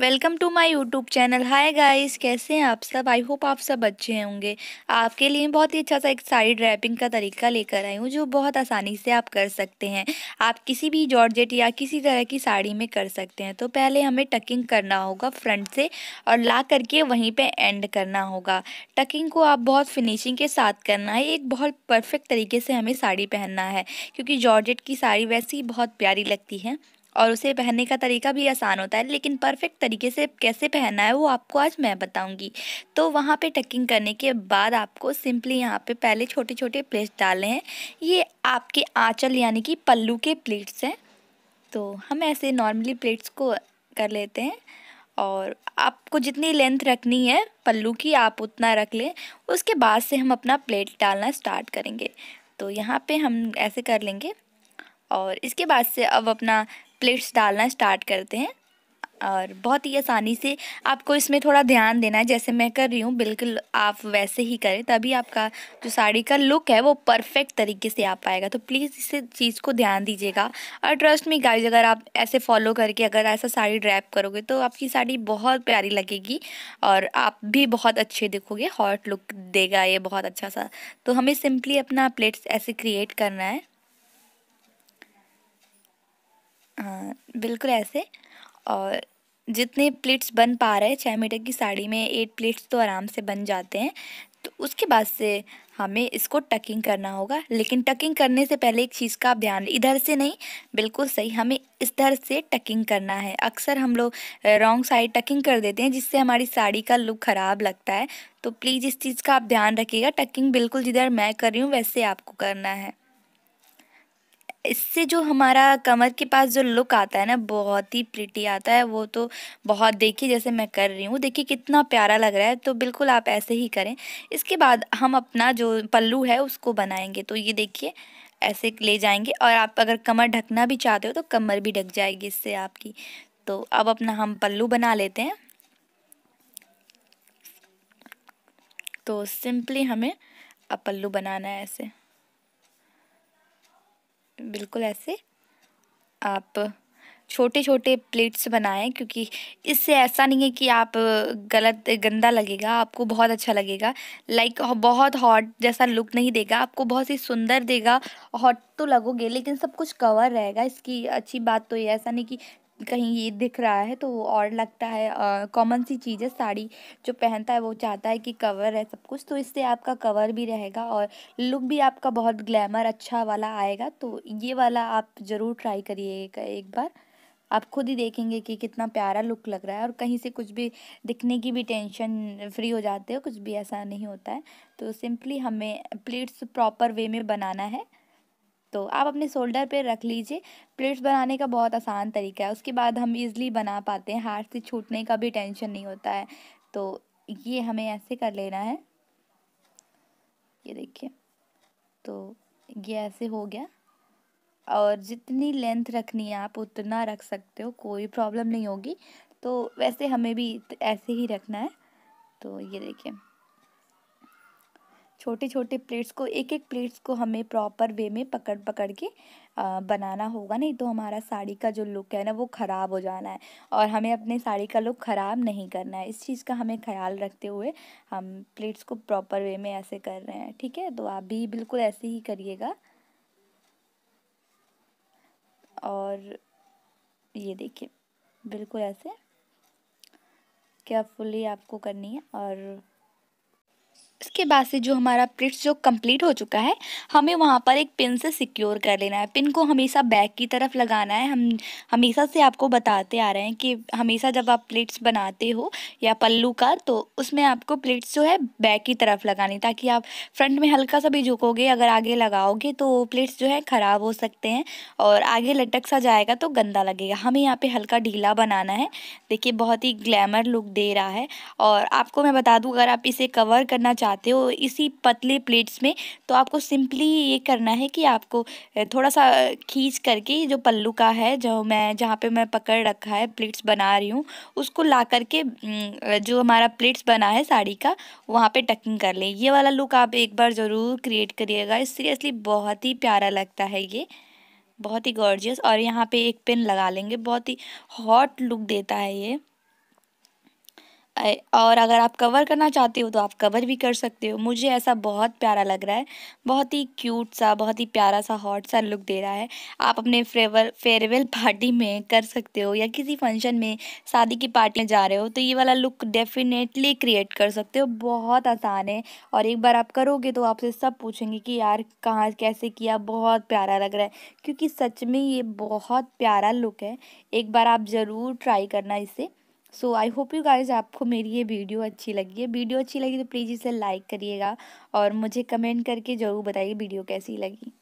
welcome to my YouTube channel hi guys कैसे हैं आप सब आई होप आप सब अच्छे होंगे आपके लिए बहुत ही अच्छा सा एक साइड रैपिंग का तरीका लेकर आई हूँ जो बहुत आसानी से आप कर सकते हैं आप किसी भी जॉर्जेट या किसी तरह की साड़ी में कर सकते हैं तो पहले हमें टकिंग करना होगा फ्रंट से और ला करके वहीं पर एंड करना होगा टकिंग को आप बहुत फिनिशिंग के साथ करना है एक बहुत परफेक्ट तरीके से हमें साड़ी पहनना है क्योंकि जॉर्जेट की साड़ी वैसे ही बहुत प्यारी लगती है और उसे पहनने का तरीका भी आसान होता है लेकिन परफेक्ट तरीके से कैसे पहनना है वो आपको आज मैं बताऊंगी तो वहाँ पे टकिंग करने के बाद आपको सिंपली यहाँ पे पहले छोटे छोटे प्लेट्स डालने हैं ये आपके आँचल यानी कि पल्लू के प्लेट्स हैं तो हम ऐसे नॉर्मली प्लेट्स को कर लेते हैं और आपको जितनी लेंथ रखनी है पल्लू की आप उतना रख लें उसके बाद से हम अपना प्लेट डालना स्टार्ट करेंगे तो यहाँ पे हम ऐसे कर लेंगे और इसके बाद से अब अपना प्लेट्स डालना स्टार्ट करते हैं और बहुत ही आसानी से आपको इसमें थोड़ा ध्यान देना है जैसे मैं कर रही हूँ बिल्कुल आप वैसे ही करें तभी आपका जो साड़ी का लुक है वो परफेक्ट तरीके से आ पाएगा तो प्लीज़ इस चीज़ को ध्यान दीजिएगा और ट्रस्ट में गाइज अगर आप ऐसे फॉलो करके अगर ऐसा साड़ी ड्रैप करोगे तो आपकी साड़ी बहुत प्यारी लगेगी और आप भी बहुत अच्छे दिखोगे हॉट लुक देगा ये बहुत अच्छा सा तो हमें सिंपली अपना प्लेट्स ऐसे क्रिएट करना है हाँ बिल्कुल ऐसे और जितने प्लेट्स बन पा रहे हैं छः मीटर की साड़ी में एट प्लेट्स तो आराम से बन जाते हैं तो उसके बाद से हमें इसको टकिंग करना होगा लेकिन टकिंग करने से पहले एक चीज़ का ध्यान इधर से नहीं बिल्कुल सही हमें इस तरह से टकिंग करना है अक्सर हम लोग रॉन्ग साइड टकिंग कर देते हैं जिससे हमारी साड़ी का लुक ख़राब लगता है तो प्लीज़ इस चीज़ का आप ध्यान रखिएगा टकिंग बिल्कुल जिधर मैं कर रही हूँ वैसे आपको करना है इससे जो हमारा कमर के पास जो लुक आता है ना बहुत ही प्रिटी आता है वो तो बहुत देखिए जैसे मैं कर रही हूँ देखिए कितना प्यारा लग रहा है तो बिल्कुल आप ऐसे ही करें इसके बाद हम अपना जो पल्लू है उसको बनाएंगे तो ये देखिए ऐसे ले जाएंगे और आप अगर कमर ढकना भी चाहते हो तो कमर भी ढक जाएगी इससे आपकी तो अब अपना हम पल्लू बना लेते हैं तो सिंपली हमें अब पल्लू बनाना है ऐसे बिल्कुल ऐसे आप छोटे छोटे प्लेट्स बनाएं क्योंकि इससे ऐसा नहीं है कि आप गलत गंदा लगेगा आपको बहुत अच्छा लगेगा लाइक बहुत हॉट जैसा लुक नहीं देगा आपको बहुत ही सुंदर देगा हॉट तो लगोगे लेकिन सब कुछ कवर रहेगा इसकी अच्छी बात तो ये ऐसा नहीं कि कहीं ये दिख रहा है तो वो और लगता है कॉमन सी चीज़ है साड़ी जो पहनता है वो चाहता है कि कवर है सब कुछ तो इससे आपका कवर भी रहेगा और लुक भी आपका बहुत ग्लैमर अच्छा वाला आएगा तो ये वाला आप ज़रूर ट्राई करिएगा एक बार आप खुद ही देखेंगे कि कितना प्यारा लुक लग रहा है और कहीं से कुछ भी दिखने की भी टेंशन फ्री हो जाते हो कुछ भी ऐसा नहीं होता है तो सिंपली हमें प्लेट्स प्रॉपर वे में बनाना है तो आप अपने शोल्डर पे रख लीजिए प्लेट्स बनाने का बहुत आसान तरीका है उसके बाद हम इजली बना पाते हैं हाथ से छूटने का भी टेंशन नहीं होता है तो ये हमें ऐसे कर लेना है ये देखिए तो ये ऐसे हो गया और जितनी लेंथ रखनी है आप उतना रख सकते हो कोई प्रॉब्लम नहीं होगी तो वैसे हमें भी ऐसे ही रखना है तो ये देखिए छोटे छोटे प्लेट्स को एक एक प्लेट्स को हमें प्रॉपर वे में पकड़ पकड़ के आ, बनाना होगा नहीं तो हमारा साड़ी का जो लुक है ना वो ख़राब हो जाना है और हमें अपने साड़ी का लुक ख़राब नहीं करना है इस चीज़ का हमें ख्याल रखते हुए हम प्लेट्स को प्रॉपर वे में ऐसे कर रहे हैं ठीक है तो आप भी बिल्कुल ऐसे ही करिएगा और ये देखिए बिल्कुल ऐसे केयरफुली आपको करनी है और इसके बाद से जो हमारा प्रिट्स जो कंप्लीट हो चुका है हमें वहाँ पर एक पिन से सिक्योर कर लेना है पिन को हमेशा बैक की तरफ लगाना है हम हमेशा से आपको बताते आ रहे हैं कि हमेशा जब आप प्लेट्स बनाते हो या पल्लू का तो उसमें आपको प्लेट्स जो है बैक की तरफ लगानी ताकि आप फ्रंट में हल्का सा भी झुकोगे अगर आगे लगाओगे तो प्लेट्स जो है ख़राब हो सकते हैं और आगे लटक सा जाएगा तो गंदा लगेगा हमें यहाँ पर हल्का ढीला बनाना है देखिए बहुत ही ग्लैमर लुक दे रहा है और आपको मैं बता दूँ अगर आप इसे कवर करना चाह चाहते हो इसी पतले प्लेट्स में तो आपको सिंपली ये करना है कि आपको थोड़ा सा खींच करके जो पल्लू का है जो मैं जहाँ पे मैं पकड़ रखा है प्लेट्स बना रही हूँ उसको ला करके जो हमारा प्लेट्स बना है साड़ी का वहाँ पे टकिंग कर लें ये वाला लुक आप एक बार ज़रूर क्रिएट करिएगा सीरियसली बहुत ही प्यारा लगता है ये बहुत ही गॉर्जियस और यहाँ पे एक पिन लगा लेंगे बहुत ही हॉट लुक देता है ये और अगर आप कवर करना चाहते हो तो आप कवर भी कर सकते हो मुझे ऐसा बहुत प्यारा लग रहा है बहुत ही क्यूट सा बहुत ही प्यारा सा हॉट सा लुक दे रहा है आप अपने फ्रेवर फेयरवेल पार्टी में कर सकते हो या किसी फंक्शन में शादी की पार्टी में जा रहे हो तो ये वाला लुक डेफिनेटली क्रिएट कर सकते हो बहुत आसान है और एक बार आप करोगे तो आपसे सब पूछेंगे कि यार कहाँ कैसे किया बहुत प्यारा लग रहा है क्योंकि सच में ये बहुत प्यारा लुक है एक बार आप ज़रूर ट्राई करना इसे so I hope you guys आपको मेरी ये वीडियो अच्छी लगी है वीडियो अच्छी लगी तो प्लीज़ इसे लाइक करिएगा और मुझे कमेंट करके ज़रूर बताइए वीडियो कैसी लगी